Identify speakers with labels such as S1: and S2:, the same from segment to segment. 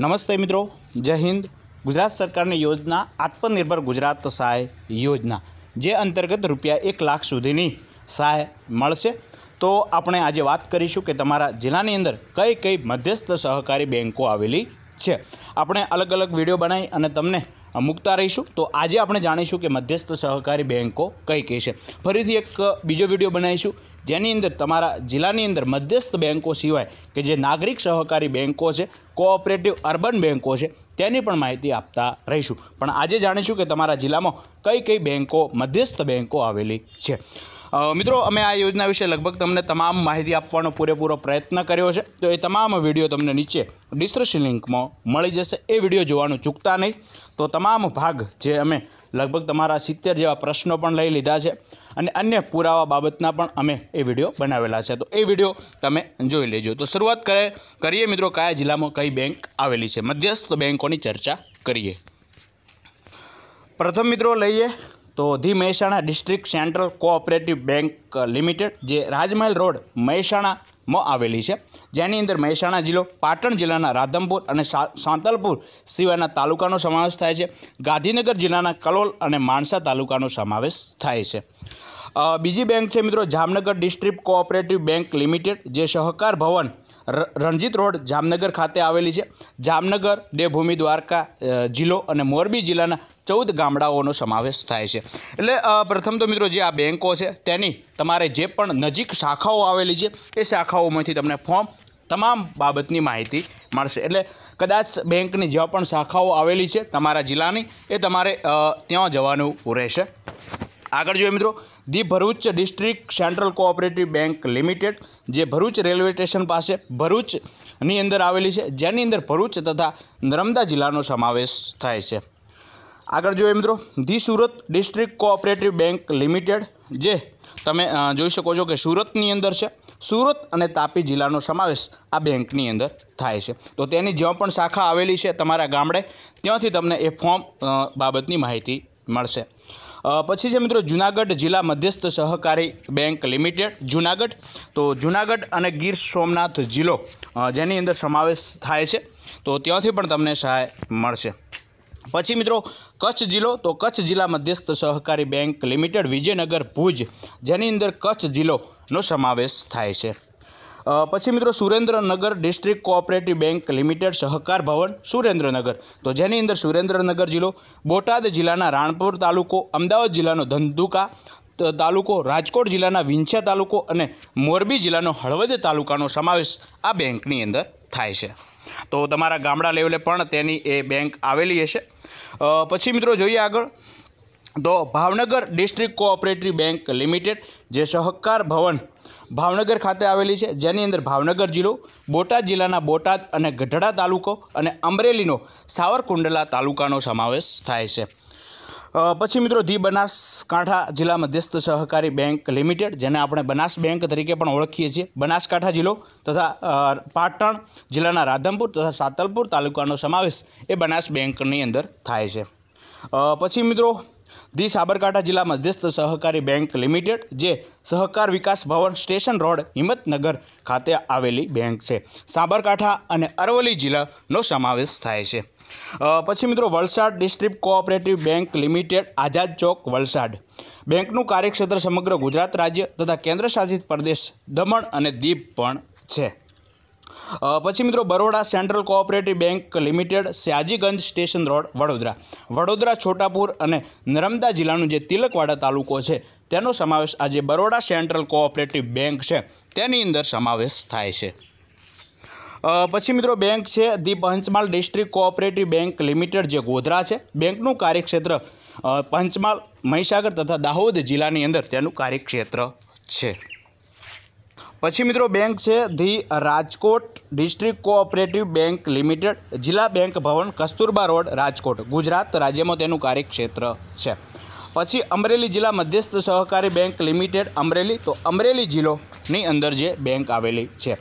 S1: નમસ્તે મિત્રો જય હિન્દ ગુજરાત સરકારની યોજના આત્મનિર્ભર ગુજરાત સહાય યોજના જે અંતર્ગત રૂપિયા એક લાખ સુધીની સહાય મળશે તો આપણે આજે વાત કરીશું કે તમારા જિલ્લાની અંદર કઈ કઈ મધ્યસ્થ સહકારી બેન્કો આવેલી છે આપણે અલગ અલગ વિડીયો બનાવી અને તમને મૂકતા રહીશું તો આજે આપણે જાણીશું કે મધ્યસ્થ સહકારી બેન્કો કઈ કઈ છે ફરીથી એક બીજો વિડીયો બનાવીશું જેની અંદર તમારા જિલ્લાની અંદર મધ્યસ્થ બેન્કો સિવાય કે જે નાગરિક સહકારી બેન્કો છે કોઓપરેટિવ અર્બન બેન્કો છે તેની પણ માહિતી આપતા રહીશું પણ આજે જાણીશું કે તમારા જિલ્લામાં કઈ કઈ બેન્કો મધ્યસ્થ બેન્કો આવેલી છે મિત્રો અમે આ યોજના વિશે લગભગ તમને તમામ માહિતી આપવાનો પૂરેપૂરો પ્રયત્ન કર્યો છે તો એ તમામ વિડીયો તમને નીચે ડિસ્ક્રિપ્શન લિંકમાં મળી જશે એ વિડીયો જોવાનું ચૂકતા નહીં તો તમામ ભાગ જે અમે લગભગ તમારા સિત્તેર જેવા પ્રશ્નો પણ લઈ લીધા છે અને અન્ય પુરાવા બાબતના પણ અમે એ વિડીયો બનાવેલા છે તો એ વિડીયો તમે જોઈ લેજો તો શરૂઆત કરે કરીએ મિત્રો કયા જિલ્લામાં કઈ બેંક આવેલી છે મધ્યસ્થ બેંકોની ચર્ચા કરીએ પ્રથમ મિત્રો લઈએ તો the Mehsana district central cooperative bank limited જે રાજમહેલ રોડ મહેસાણામાં આવેલી છે જેની અંદર મહેસાણા જિલ્લો પાટણ જિલ્લાના રાધમપુર અને સાંતલપુર સિવાયના તાલુકાનો સમાવેશ થાય છે ગાંધીનગર જિલ્લાના કલોલ અને માણસા તાલુકાનો સમાવેશ થાય છે બીજી બેંક છે મિત્રો Jamnagar district cooperative bank limited જે સહકાર ભવન રણજીત રોડ જામનગર ખાતે આવેલી છે જામનગર દેવભૂમિ દ્વારકા જિલ્લો અને મોરબી જિલ્લાના ચૌદ ગામડાઓનો સમાવેશ થાય છે એટલે પ્રથમ તો મિત્રો જે આ બેન્કો છે તેની તમારે જે પણ નજીક શાખાઓ આવેલી છે એ શાખાઓમાંથી તમને ફોર્મ તમામ બાબતની માહિતી મળશે એટલે કદાચ બેંકની જ્યાં પણ શાખાઓ આવેલી છે તમારા જિલ્લાની એ તમારે ત્યાં જવાનું રહેશે આગળ જોઈએ મિત્રો the Bharuch district central cooperative bank limited જે ભરૂચ રેલવે સ્ટેશન પાસે ભરૂચની અંદર આવેલી છે જેની અંદર ભરૂચ તથા નર્મદા જિલ્લાનો સમાવેશ થાય છે આગળ જોઈએ મિત્રો the Surat district cooperative bank limited જે તમે જોઈ શકો છો કે સુરતની અંદર છે સુરત અને તાપી જિલ્લાનો સમાવેશ આ બેંકની અંદર થાય છે તો તેની જ્યાં પણ શાખા આવેલી છે તમારા ગામડે ત્યાંથી તમને એ ફોર્મ બાબતની માહિતી મળશે પછી છે મિત્રો જૂનાગઢ જિલ્લા મધ્યસ્થ સહકારી બેંક લિમિટેડ જૂનાગઢ તો જૂનાગઢ અને ગીર સોમનાથ જિલ્લો જેની અંદર સમાવેશ થાય છે તો ત્યાંથી પણ તમને સહાય મળશે પછી મિત્રો કચ્છ જિલ્લો તો કચ્છ જિલ્લા મધ્યસ્થ સહકારી બેંક લિમિટેડ વિજયનગર ભુજ જેની અંદર કચ્છ જિલ્લોનો સમાવેશ થાય છે પછી મિત્રો Surendranagar district cooperative bank limited Sahakar Bhavan Surendranagar તો જેની અંદર સુરેન્દ્રનગર જિલ્લો બોટાદ જિલ્લાના રાણપુર તાલુકો અમદાવાદ જિલ્લાનો ધંધુકા તાલુકો રાજકોટ જિલ્લાના વિંછા તાલુકો અને મોરબી જિલ્લાનો હળવદ તાલુકાનો સમાવેશ આ બેંકની અંદર થાય છે તો તમારા ગામડા લેવલે પણ તેની એ બેંક આવેલી હશે પછી મિત્રો જોઈએ આગળ તો Bhavnagar district cooperative bank limited જે સહકાર ભવન ભાવનગર ખાતે આવેલી છે જેની અંદર ભાવનગર જિલ્લો બોટાદ જિલ્લાના બોટાદ અને ગઢડા તાલુકો અને અમરેલીનો સાવરકુંડલા તાલુકાનો સમાવેશ થાય છે પછી મિત્રો ધી બનાસકાંઠા જિલ્લા મધ્યસ્થ સહકારી બેંક લિમિટેડ જેને આપણે બનાસ બેંક તરીકે પણ ઓળખીએ છીએ બનાસકાંઠા જિલ્લો તથા પાટણ જિલ્લાના રાધમપુર તથા સાતલપુર તાલુકાનો સમાવેશ એ બનાસ બેંકની અંદર થાય છે પછી મિત્રો ધી સાબરકાંઠા જિલ્લા મધ્યસ્થ સહકારી બેંક લિમિટેડ જે સહકાર વિકાસ ભવન સ્ટેશન રોડ હિંમતનગર ખાતે આવેલી બેંક છે સાબરકાંઠા અને અરવલ્લી જિલ્લાનો સમાવેશ થાય છે પછી મિત્રો Valsad district cooperative bank limited Azad Chowk Valsad બેંકનું કાર્યક્ષેત્ર સમગ્ર ગુજરાત રાજ્ય તથા કેન્દ્રશાસિત પ્રદેશ દમણ અને દીપ પણ છે પછી મિત્રો Baroda central cooperative bank limited Sayajiganj station road Vadodara Vadodara Chhotapur અને નર્મદા જિલ્લાનું જે તિલકવાડા તાલુકો છે તેનો સમાવેશ આજે બરોડા સેન્ટ્રલ કોઓપરેટિવ બેંક છે તેની અંદર સમાવેશ થાય છે પછી મિત્રો બેંક છે the Panchmahal district cooperative bank limited જે ગોધરા છે બેંકનું કાર્યક્ષેત્ર પંચમહાલ મહીસાગર તથા દાહોદ જિલ્લાની અંદર તેનું કાર્યક્ષેત્ર છે પછી મિત્રો બેંક છે the Rajkot district cooperative bank limited જિલ્લા બેંક ભવન કસ્તુરબા રોડ રાજકોટ ગુજરાત રાજ્યમાં તેનું કાર્યક્ષેત્ર છે પછી અમરેલી જિલ્લા મધ્યસ્થ સહકારી બેંક લિમિટેડ અમરેલી તો અમરેલી જિલ્લોની અંદર જે બેંક આવેલી છે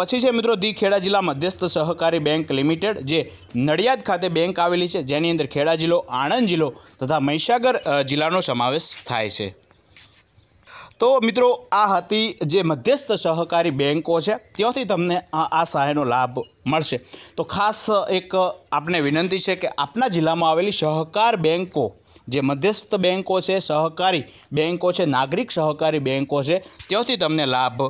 S1: પછી છે મિત્રો ધી ખેડા જિલ્લા મધ્યસ્થ સહકારી બેંક લિમિટેડ જે નડિયાદ ખાતે બેંક આવેલી છે જેની અંદર ખેડા જિલ્લો આણંદ જિલ્લો તથા મહીસાગર જિલ્લાનો સમાવેશ થાય છે તો મિત્રો આ હતી જે મધ્યસ્થ સહકારી બેન્કો છે ત્યાંથી તમને આ સહાયનો લાભ મળશે તો ખાસ એક આપને વિનંતી છે કે આપના જિલ્લામાં આવેલી સહકાર બેન્કો જે મધ્યસ્થ બેન્કો છે સહકારી બેન્કો છે નાગરિક સહકારી બેન્કો છે ત્યાંથી તમને લાભ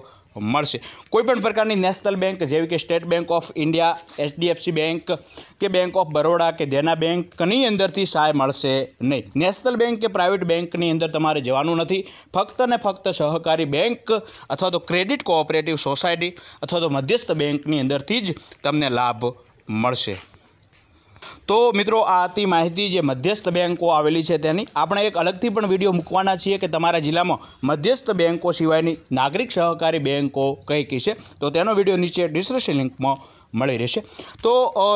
S1: મળશે કોઈપણ પ્રકારની નેશનલ બેન્ક જેવી કે state bank of India HDFC bank કે બેન્ક ઓફ બરોડા કે દેના બેન્કની અંદરથી સહાય મળશે નહીં નેશનલ બેન્ક કે પ્રાઇવેટ બેન્કની અંદર તમારે જવાનું નથી ફક્ત ને ફક્ત સહકારી બેન્ક અથવા તો ક્રેડિટ કોઓપરેટિવ સોસાયટી અથવા તો મધ્યસ્થ બેન્કની અંદરથી જ તમને લાભ મળશે તો મિત્રો આ હતી માહિતી જે મધ્યસ્થ બેન્કો આવેલી છે તેની આપણે એક અલગથી પણ વિડીયો મૂકવાના છીએ કે તમારા જિલ્લામાં મધ્યસ્થ બેન્કો સિવાયની નાગરિક સહકારી બેન્કો કઈ કઈ છે તો તેનો વિડીયો નીચે ડિસ્ક્રિપ્શન લિંકમાં મળી રહેશે તો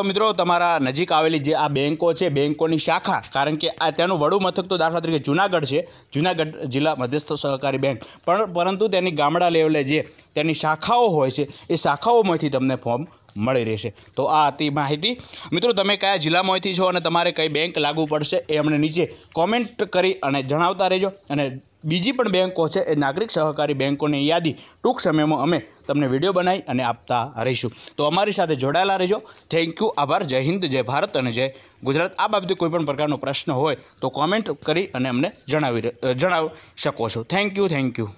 S1: મિત્રો તમારા નજીક આવેલી જે આ બેન્કો છે બેન્કોની શાખા કારણ કે આ તેનું વડું મથક તો દાખલા તરીકે જૂનાગઢ છે જૂનાગઢ જિલ્લા મધ્યસ્થ સહકારી બેન્ક પણ પરંતુ તેની ગામડા લેવલે જે તેની શાખાઓ હોય છે એ શાખાઓમાંથી તમને ફોર્મ મળી રહેશે તો આ હતી માહિતી મિત્રો તમે કયા જિલ્લામાંથી છો અને તમારે કઈ બેંક લાગુ પડશે એ અમને નીચે કોમેન્ટ કરી અને જણાવતા રહેજો અને બીજી પણ બેંકો છે એ નાગરિક સહકારી બેંકોની યાદી ટૂંક સમયમાં અમે તમને વિડીયો બનાવી અને આપતા રહીશું તો અમારી સાથે જોડાયેલા રહેજો થેન્ક યુ આભાર જય હિન્દ જય ભારત અને જય ગુજરાત આ બાબતે કોઈપણ પ્રકારનો પ્રશ્ન હોય તો કોમેન્ટ કરી અને અમને જણાવી જણાવી શકો છો થેન્ક યુ થેન્ક યુ